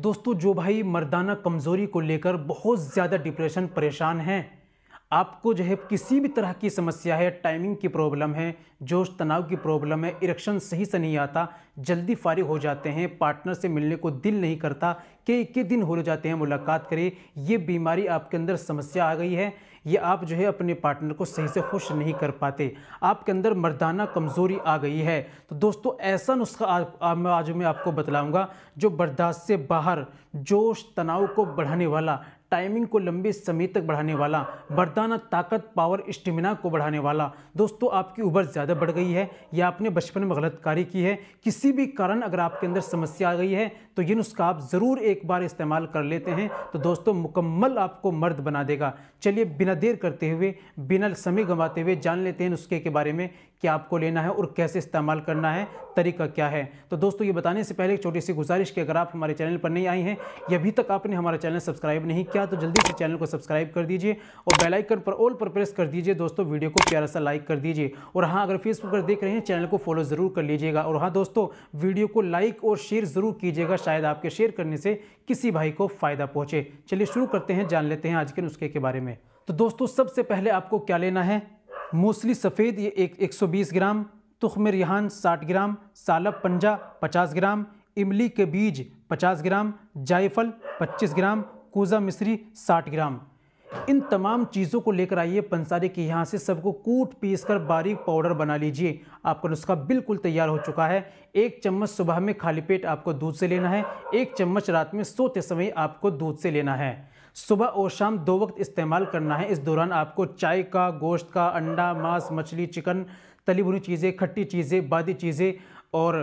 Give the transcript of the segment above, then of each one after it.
दोस्तों जो भाई मर्दाना कमज़ोरी को लेकर बहुत ज़्यादा डिप्रेशन परेशान हैं आपको जो है किसी भी तरह की समस्या है टाइमिंग की प्रॉब्लम है जोश तनाव की प्रॉब्लम है इरेक्शन सही से नहीं आता जल्दी फारिग हो जाते हैं पार्टनर से मिलने को दिल नहीं करता कई के दिन हो जाते हैं मुलाकात करें ये बीमारी आपके अंदर समस्या आ गई है ये आप जो है अपने पार्टनर को सही से खुश नहीं कर पाते आपके अंदर मर्दाना कमज़ोरी आ गई है तो दोस्तों ऐसा नुस्खा आज मैं आपको बतलाऊँगा जो बर्दाश्त से बाहर जोश तनाव को बढ़ाने वाला टाइमिंग को लंबे समय तक बढ़ाने वाला मर्दाना ताकत पावर स्टेमिना को बढ़ाने वाला दोस्तों आपकी उम्र ज़्यादा बढ़ गई है या आपने बचपन में गलतकारी की है किसी भी कारण अगर आपके अंदर समस्या आ गई है तो ये नुस्खा आप ज़रूर एक बार इस्तेमाल कर लेते हैं तो दोस्तों मुकम्मल आपको मर्द बना देगा चलिए बिना देर करते हुए बिना समय गंवाते हुए जान लेते हैं नुस्खे के बारे में क्या आपको लेना है और कैसे इस्तेमाल करना है तरीका क्या है तो दोस्तों ये बताने से पहले एक छोटी सी गुजारिश कि अगर आप हमारे चैनल पर नहीं आए हैं या अभी तक आपने हमारा चैनल सब्सक्राइब नहीं किया तो जल्दी से चैनल को सब्सक्राइब कर दीजिए और बेलाइकन पर ऑल पर प्रेस कर दीजिए दोस्तों वीडियो को प्यारा सा लाइक कर दीजिए और हाँ अगर फेसबुक पर देख रहे हैं चैनल को फॉलो ज़रूर कर लीजिएगा और हाँ दोस्तों वीडियो को लाइक और शेयर ज़रूर कीजिएगा शायद आपके शेयर करने से किसी भाई को फ़ायदा पहुँचे चलिए शुरू करते हैं जान लेते हैं आज के नुस्खे के बारे में तो दोस्तों सबसे पहले आपको क्या लेना है मूसली सफ़ेद ये एक 120 ग्राम तुख्म रिहान 60 ग्राम सालब पंजा 50 ग्राम इमली के बीज 50 ग्राम जायफल 25 ग्राम कोज़ा मिश्री 60 ग्राम इन तमाम चीज़ों को लेकर आइए पंसारी के यहाँ से सबको कूट पीस कर बारीक पाउडर बना लीजिए आपका नुस्खा बिल्कुल तैयार हो चुका है एक चम्मच सुबह में खाली पेट आपको दूध से लेना है एक चम्मच रात में सोते समय आपको दूध से लेना है सुबह और शाम दो वक्त इस्तेमाल करना है इस दौरान आपको चाय का गोश्त का अंडा मांस मछली चिकन तली भुनी चीज़ें खट्टी चीज़ें बादी चीज़ें और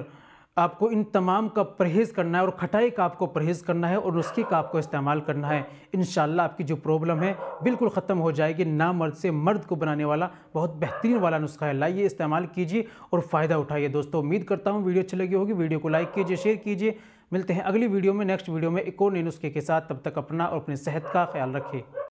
आपको इन तमाम का परहेज़ करना है और खटाई का आपको परहेज़ करना है और नुस्खे का आपको इस्तेमाल करना है इन आपकी जो प्रॉब्लम है बिल्कुल ख़त्म हो जाएगी ना मर्द से मर्द को बनाने वाला बहुत बेहतरीन वाला नुस्खा है लाइए इस्तेमाल कीजिए और फ़ायदा उठाइए दोस्तों उम्मीद करता हूँ वीडियो अच्छी लगी होगी वीडियो को लाइक कीजिए शेयर कीजिए मिलते हैं अगली वीडियो में नेक्स्ट वीडियो में एक और नए नुस्खे के साथ तब तक अपना और अपनी सेहत का ख्याल रखें